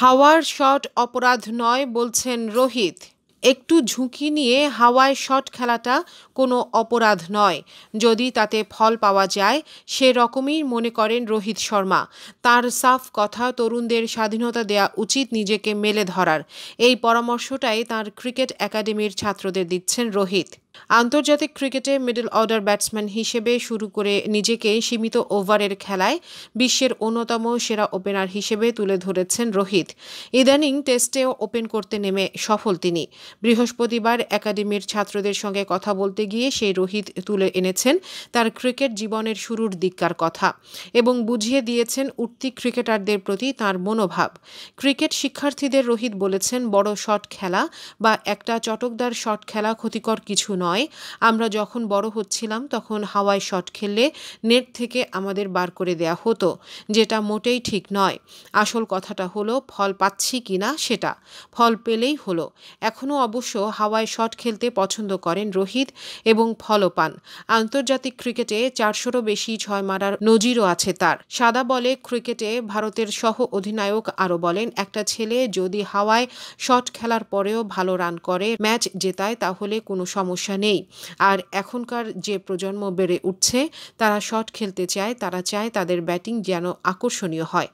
হাওয়ার শট অপরাধ নয় বলছেন রোহিত একটু ঝুঁকি নিয়ে হাওয়ায় শট খেলাটা কোনো অপরাধ নয় যদি তাতে ফল পাওয়া যায় সে রকমই মনে করেন রোহিত শর্মা তার সাফ কথা তরুণদের স্বাধীনতা দেয়া উচিত নিজেকে মেলে ধরার এই পরামর্শটাই তার ক্রিকেট একাডেমির ছাত্রদের দিচ্ছেন রোহিত আন্তর্জাতিক ক্রিকেটে মিডল অর্ডার ব্যাটসম্যান হিসেবে শুরু করে নিজেকে সীমিত ওভারের খেলায় বিশ্বের অন্যতম সেরা ওপেনার হিসেবে তুলে ধরেছেন রোহিত ইদানিং টেস্টেও ওপেন করতে নেমে সফল তিনি বৃহস্পতিবার একাডেমির ছাত্রদের সঙ্গে কথা বলতে গিয়ে সেই রোহিত তুলে এনেছেন তার ক্রিকেট জীবনের শুরুর দিককার কথা এবং বুঝিয়ে দিয়েছেন উঠতি ক্রিকেটারদের প্রতি তার মনোভাব ক্রিকেট শিক্ষার্থীদের রোহিত বলেছেন বড় শট খেলা বা একটা চটকদার শট খেলা ক্ষতিকর কিছু নয় আমরা যখন বড় হচ্ছিলাম তখন হাওয়ায় শট খেললে নেট থেকে আমাদের বার করে দেয়া হতো যেটা মোটেই ঠিক নয় আসল কথাটা হলো ফল পাচ্ছি কি না সেটা ফল পেলেই হলো এখনও অবশ্য হাওয়ায় শট খেলতে পছন্দ করেন রোহিত এবং ফলও পান আন্তর্জাতিক ক্রিকেটে চারশোরও বেশি ছয় মারার নজিরও আছে তার সাদা বলে ক্রিকেটে ভারতের সহ অধিনায়ক আরও বলেন একটা ছেলে যদি হাওয়ায় শট খেলার পরেও ভালো রান করে ম্যাচ জেতায় তাহলে কোনো সমস্যা সমস্যা নেই আর এখনকার যে প্রজন্ম বেড়ে উঠছে তারা শট খেলতে চায় তারা চায় তাদের ব্যাটিং যেন আকর্ষণীয় হয়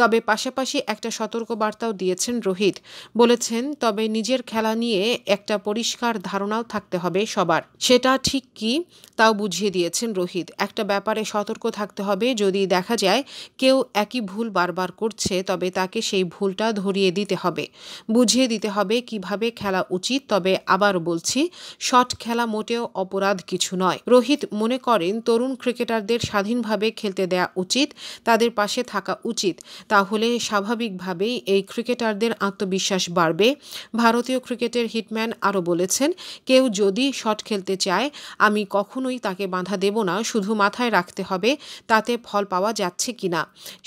তবে পাশাপাশি একটা সতর্ক বার্তাও দিয়েছেন রোহিত বলেছেন তবে নিজের খেলা নিয়ে একটা পরিষ্কার ধারণাও থাকতে হবে সবার সেটা ঠিক কি তাও বুঝিয়ে দিয়েছেন রোহিত একটা ব্যাপারে সতর্ক থাকতে হবে যদি দেখা যায় কেউ একই ভুল বারবার করছে তবে তাকে সেই ভুলটা ধরিয়ে দিতে হবে বুঝিয়ে দিতে হবে কিভাবে খেলা উচিত তবে আবার বলছি শট খেলা মোটেও অপরাধ কিছু নয় রোহিত মনে করেন তরুণ ক্রিকেটারদের স্বাধীনভাবে খেলতে দেয়া উচিত তাদের পাশে থাকা উচিত তাহলে স্বাভাবিকভাবেই এই ক্রিকেটারদের আত্মবিশ্বাস বাড়বে ভারতীয় ক্রিকেটের হিটম্যান আরও বলেছেন কেউ যদি শট খেলতে চায় আমি কখনোই তাকে বাঁধা দেব না শুধু মাথায় রাখতে হবে তাতে ফল পাওয়া যাচ্ছে কিনা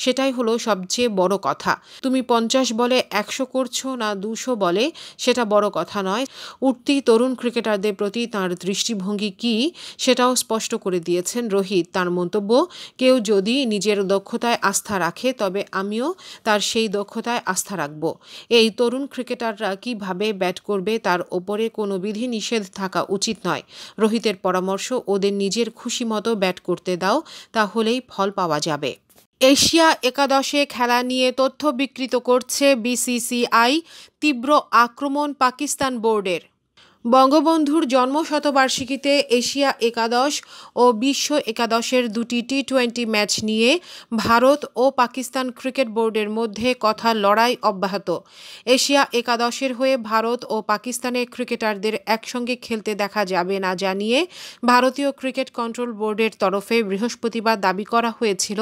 সেটাই হলো সবচেয়ে বড় কথা তুমি পঞ্চাশ বলে একশো করছো না দুশো বলে সেটা বড় কথা নয় উঠতি তরুণ ক্রিকেটারদের প্রতি প্রতি তার দৃষ্টিভঙ্গি কি সেটাও স্পষ্ট করে দিয়েছেন রোহিত তার মন্তব্য কেউ যদি নিজের দক্ষতায় আস্থা রাখে তবে আমিও তার সেই দক্ষতায় আস্থা রাখব এই তরুণ ক্রিকেটাররা কিভাবে ব্যাট করবে তার ওপরে কোনো বিধি নিষেধ থাকা উচিত নয় রোহিতের পরামর্শ ওদের নিজের খুশি মতো ব্যাট করতে দাও তাহলেই ফল পাওয়া যাবে এশিয়া একাদশে খেলা নিয়ে তথ্য বিকৃত করছে বিসিসিআই তীব্র আক্রমণ পাকিস্তান বোর্ডের বঙ্গবন্ধুর জন্মশতবার্ষিকীতে এশিয়া একাদশ ও বিশ্ব একাদশের দুটি টি টোয়েন্টি ম্যাচ নিয়ে ভারত ও পাকিস্তান ক্রিকেট বোর্ডের মধ্যে কথা লড়াই অব্যাহত এশিয়া একাদশের হয়ে ভারত ও পাকিস্তানের ক্রিকেটারদের একসঙ্গে খেলতে দেখা যাবে না জানিয়ে ভারতীয় ক্রিকেট কন্ট্রোল বোর্ডের তরফে বৃহস্পতিবার দাবি করা হয়েছিল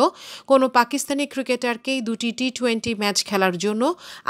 কোনো পাকিস্তানি ক্রিকেটারকেই দুটি টি টোয়েন্টি ম্যাচ খেলার জন্য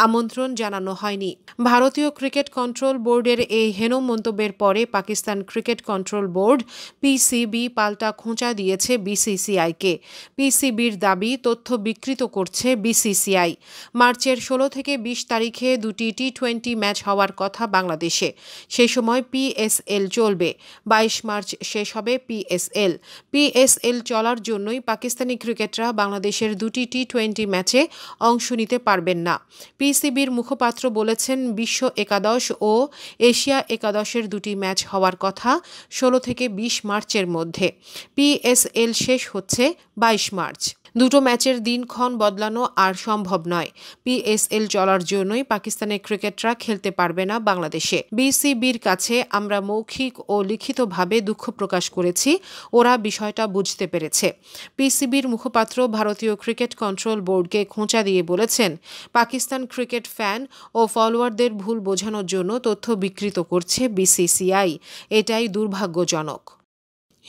আমন্ত্রণ জানানো হয়নি ভারতীয় ক্রিকেট কন্ট্রোল বোর্ডের এই হেনম মন্তব্যের পরে Pakistan cricket control board PCB পাল্টা খোঁচা দিয়েছে বিসিসিআইকে পিসিবির দাবি তথ্য বিকৃত করছে বিসিসিআই মার্চের ষোলো থেকে বিশ তারিখে দুটি টি টোয়েন্টি ম্যাচ হওয়ার কথা বাংলাদেশে সে সময় পিএসএল চলবে বাইশ মার্চ শেষ হবে পিএসএল পিএসএল চলার জন্যই পাকিস্তানি ক্রিকেটরা বাংলাদেশের দুটি টি টোয়েন্টি ম্যাচে অংশ নিতে পারবেন না পিসিবির মুখপাত্র বলেছেন বিশ্ব একাদশ ও এশিয়া একাদশ একাদশের দুটি ম্যাচ হওয়ার কথা ষোলো থেকে ২০ মার্চের মধ্যে পিএসএল শেষ হচ্ছে বাইশ মার্চ দুটো ম্যাচের দিনক্ষণ বদলানো আর সম্ভব নয় পিএসএল চলার জন্যই পাকিস্তানের ক্রিকেটরা খেলতে পারবে না বাংলাদেশে বিসিবির কাছে আমরা মৌখিক ও লিখিতভাবে দুঃখ প্রকাশ করেছি ওরা বিষয়টা বুঝতে পেরেছে পিসিবির মুখপাত্র ভারতীয় ক্রিকেট কন্ট্রোল বোর্ডকে খোঁচা দিয়ে বলেছেন পাকিস্তান ক্রিকেট ফ্যান ও ফলোয়ারদের ভুল বোঝানোর জন্য তথ্য বিকৃত করছে বিসিসিআই এটাই দুর্ভাগ্যজনক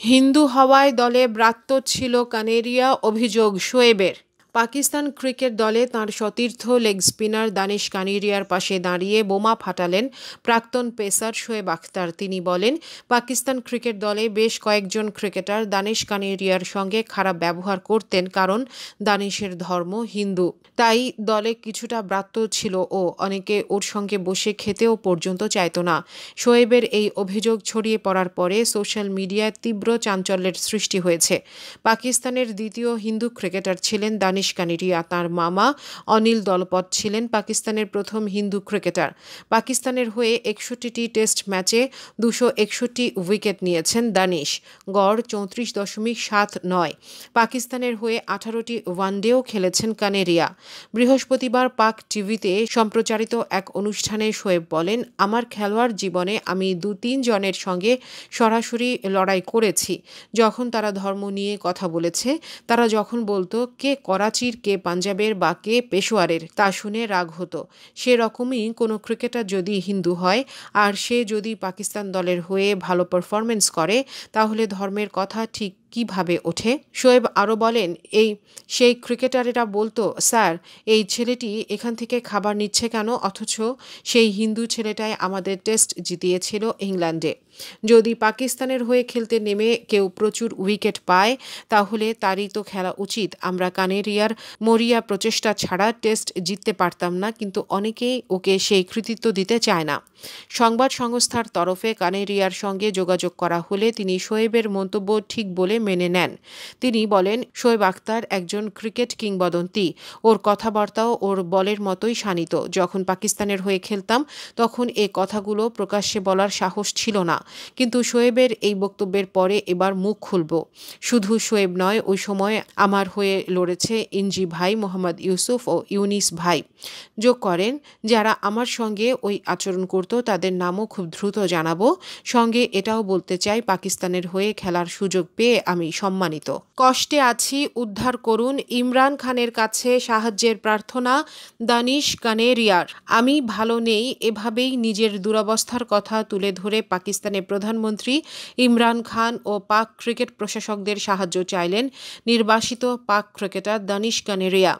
হিন্দু হওয়ায় দলে ব্রাত্য ছিল কানেরিয়া অভিযোগ শোয়েবের পাকিস্তান ক্রিকেট দলে তাঁর সতীর্থ লেগ স্পিনার দানিশ কানিরিয়ার পাশে দাঁড়িয়ে বোমা ফাটালেন প্রাক্তন পেসার শোয়েব আখতার তিনি বলেন পাকিস্তান ক্রিকেট দলে বেশ কয়েকজন ক্রিকেটার দানিশ কানিরিয়ার সঙ্গে খারাপ ব্যবহার করতেন কারণ দানিশের ধর্ম হিন্দু তাই দলে কিছুটা ব্রাত্য ছিল ও অনেকে ওর সঙ্গে বসে খেতেও পর্যন্ত চাইত না শোয়েবের এই অভিযোগ ছড়িয়ে পড়ার পরে সোশ্যাল মিডিয়ায় তীব্র চাঞ্চল্যের সৃষ্টি হয়েছে পাকিস্তানের দ্বিতীয় হিন্দু ক্রিকেটার ছিলেন দানিশ উনিশকানিটি আর তার মামা অনিল দলপত ছিলেন পাকিস্তানের প্রথম হিন্দু ক্রিকেটার পাকিস্তানের হয়ে একষট্টিটি টেস্ট ম্যাচে দুশো একষট্টি উইকেট নিয়েছেন দানিশ গড় চৌত্রিশ দশমিক সাত নয় পাকিস্তানের হয়ে আঠারোটি ওয়ানডেও খেলেছেন কানেরিয়া বৃহস্পতিবার পাক টিভিতে সম্প্রচারিত এক অনুষ্ঠানে শোয়েব বলেন আমার খেলোয়াড় জীবনে আমি দু তিন জনের সঙ্গে সরাসরি লড়াই করেছি যখন তারা ধর্ম নিয়ে কথা বলেছে তারা যখন বলতো কে করা করাচির কে পাঞ্জাবের বা কে পেশোয়ারের তা শুনে রাগ হতো সেরকমই কোনো ক্রিকেটার যদি হিন্দু হয় আর সে যদি পাকিস্তান দলের হয়ে ভালো পারফরমেন্স করে তাহলে ধর্মের কথা ঠিক কিভাবে ওঠে শোয়েব আরও বলেন এই সেই ক্রিকেটারেরা বলতো স্যার এই ছেলেটি এখান থেকে খাবার নিচ্ছে কেন অথচ সেই হিন্দু ছেলেটাই আমাদের টেস্ট জিতিয়েছিল ইংল্যান্ডে যদি পাকিস্তানের হয়ে খেলতে নেমে কেউ প্রচুর উইকেট পায় তাহলে তারই তো খেলা উচিত আমরা কানেরিয়ার মরিয়া প্রচেষ্টা ছাড়া টেস্ট জিততে পারতাম না কিন্তু অনেকেই ওকে সেই কৃতিত্ব দিতে চায় না সংবাদ সংস্থার তরফে কানেরিয়ার সঙ্গে যোগাযোগ করা হলে তিনি শোয়েবের মন্তব্য ঠিক বলে মেনে নেন তিনি বলেন শোয়েব আখতার একজন ক্রিকেট কিংবদন্তি ওর কথাবার্তাও ওর বলের মতোই শানিত যখন পাকিস্তানের হয়ে খেলতাম তখন এ কথাগুলো প্রকাশ্যে বলার সাহস ছিল না কিন্তু শোয়েবের এই বক্তব্যের পরে এবার মুখ খুলব শুধু শোয়েব নয় ওই সময় আমার হয়ে লড়েছে ইঞ্জি ভাই মোহাম্মদ ইউসুফ ও ইউনিস ভাই যোগ করেন যারা আমার সঙ্গে ওই আচরণ করত তাদের নামও খুব দ্রুত জানাবো সঙ্গে এটাও বলতে চাই পাকিস্তানের হয়ে খেলার সুযোগ পেয়ে আমি সম্মানিত কষ্টে আছি উদ্ধার করুন ইমরান খানের কাছে সাহায্যের প্রার্থনা দানিশ কানেরিয়ার আমি ভালো নেই এভাবেই নিজের দুরবস্থার কথা তুলে ধরে পাকিস্তানের প্রধানমন্ত্রী ইমরান খান ও পাক ক্রিকেট প্রশাসকদের সাহায্য চাইলেন নির্বাসিত পাক ক্রিকেটার দানিশ কানেরিয়া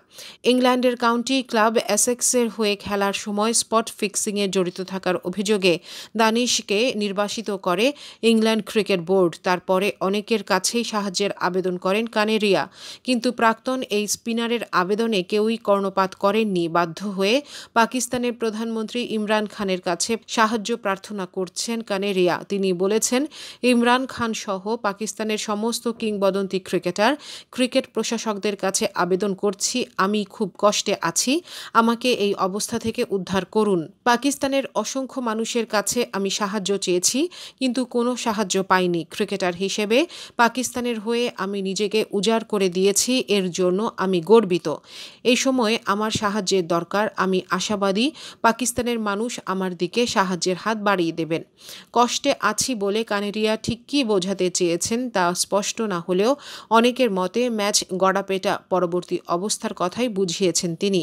ইংল্যান্ডের কাউন্টি ক্লাব এসেক্সের হয়ে খেলার সময় স্পট ফিক্সিংয়ে জড়িত থাকার অভিযোগে দানিশকে নির্বাসিত করে ইংল্যান্ড ক্রিকেট বোর্ড তারপরে অনেকের কাছে কাছেই সাহায্যের আবেদন করেন কানেরিয়া কিন্তু প্রাক্তন এই স্পিনারের আবেদনে কেউই কর্ণপাত করেননি বাধ্য হয়ে পাকিস্তানের প্রধানমন্ত্রী ইমরান খানের কাছে সাহায্য প্রার্থনা করছেন কানেরিয়া তিনি বলেছেন ইমরান খান সহ পাকিস্তানের সমস্ত কিংবদন্তি ক্রিকেটার ক্রিকেট প্রশাসকদের কাছে আবেদন করছি আমি খুব কষ্টে আছি আমাকে এই অবস্থা থেকে উদ্ধার করুন পাকিস্তানের অসংখ্য মানুষের কাছে আমি সাহায্য চেয়েছি কিন্তু কোনো সাহায্য পাইনি ক্রিকেটার হিসেবে পাকিস্তান পাকিস্তানের হয়ে আমি নিজেকে উজাড় করে দিয়েছি এর জন্য আমি গর্বিত এই সময়ে আমার সাহায্যের দরকার আমি আশাবাদী পাকিস্তানের মানুষ আমার দিকে সাহায্যের হাত বাড়িয়ে দেবেন কষ্টে আছি বলে কানেরিয়া ঠিক কী বোঝাতে চেয়েছেন তা স্পষ্ট না হলেও অনেকের মতে ম্যাচ গড়াপেটা পরবর্তী অবস্থার কথাই বুঝিয়েছেন তিনি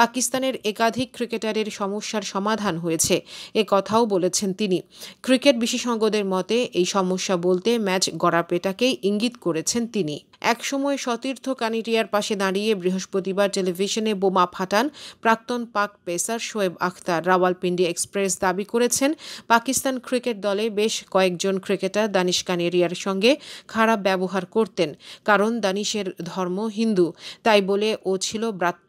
পাকিস্তানের একাধিক ক্রিকেটারের সমস্যার সমাধান হয়েছে এ কথাও বলেছেন তিনি ক্রিকেট বিশেষজ্ঞদের মতে এই সমস্যা বলতে ম্যাচ গড়াপেটাকেই ইঙ্গিত করেছেন তিনি একসময় সতীর্থ কানিটিয়ার পাশে দাঁড়িয়ে বৃহস্পতিবার টেলিভিশনে বোমা ফাটান প্রাক্তন পাক পেসার শোয়েব আখতার রাওয়ালপিন্ডি এক্সপ্রেস দাবি করেছেন পাকিস্তান ক্রিকেট দলে বেশ কয়েকজন ক্রিকেটার দানিশ কানেরিয়ার সঙ্গে খারাপ ব্যবহার করতেন কারণ দানিশের ধর্ম হিন্দু তাই বলে ও ছিল ব্রাত্য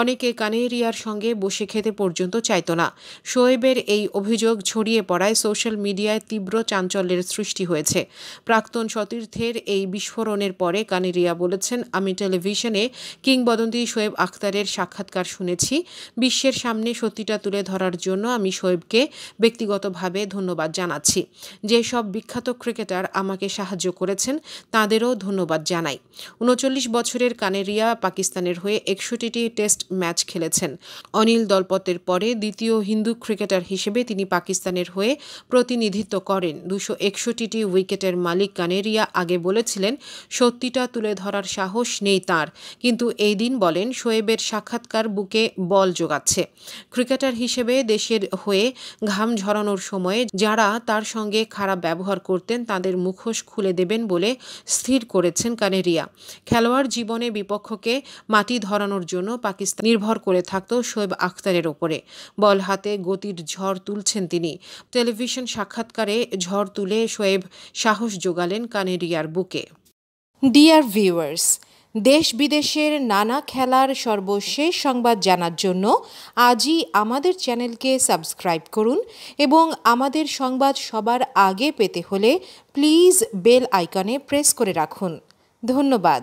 অনেকে কানেরিয়ার সঙ্গে বসে খেতে পর্যন্ত চাইত না শোয়েবের এই অভিযোগ ছড়িয়ে পড়ায় সোশ্যাল মিডিয়ায় তীব্র চাঞ্চল্যের সৃষ্টি হয়েছে প্রাক্তন সতীর্থের এই বিস্ফোরণের পরে কানেরিয়া বলেছেন আমি টেলিভিশনে কিংবদন্তি শোয়েব আখতারের সাক্ষাৎকার শুনেছি বিশ্বের সামনে সত্যিটা তুলে ধরার জন্য আমি শোয়েবকে ব্যক্তিগতভাবে ধন্যবাদ জানাচ্ছি যে সব বিখ্যাত ক্রিকেটার আমাকে সাহায্য করেছেন তাদেরও ধন্যবাদ জানাই উনচল্লিশ বছরের কানেরিয়া পাকিস্তানের হয়ে একষট্টিটি টেস্ট ম্যাচ খেলেছেন অনিল দলপতের পরে দ্বিতীয় হিন্দু ক্রিকেটার হিসেবে তিনি পাকিস্তানের হয়ে প্রতিনিধিত্ব করেন দুশো একষট্টিটি উইকেটের মালিক কানেরিয়া আগে বলেছিলেন সত্যি ছবিটা তুলে ধরার সাহস নেই তার কিন্তু এই দিন বলেন শোয়েবের সাক্ষাৎকার বুকে বল যোগাচ্ছে ক্রিকেটার হিসেবে দেশের হয়ে ঘাম ঝরানোর সময়ে যারা তার সঙ্গে খারাপ ব্যবহার করতেন তাদের মুখোশ খুলে দেবেন বলে স্থির করেছেন কানেরিয়া খেলোয়াড় জীবনে বিপক্ষকে মাটি ধরানোর জন্য পাকিস্তান নির্ভর করে থাকত শোয়েব আখতারের ওপরে বল হাতে গতির ঝড় তুলছেন তিনি টেলিভিশন সাক্ষাৎকারে ঝড় তুলে শোয়েব সাহস যোগালেন কানেরিয়ার বুকে ডিয়ার ভিউয়ার্স দেশ বিদেশের নানা খেলার সর্বশেষ সংবাদ জানার জন্য আজই আমাদের চ্যানেলকে সাবস্ক্রাইব করুন এবং আমাদের সংবাদ সবার আগে পেতে হলে প্লিজ বেল আইকনে প্রেস করে রাখুন ধন্যবাদ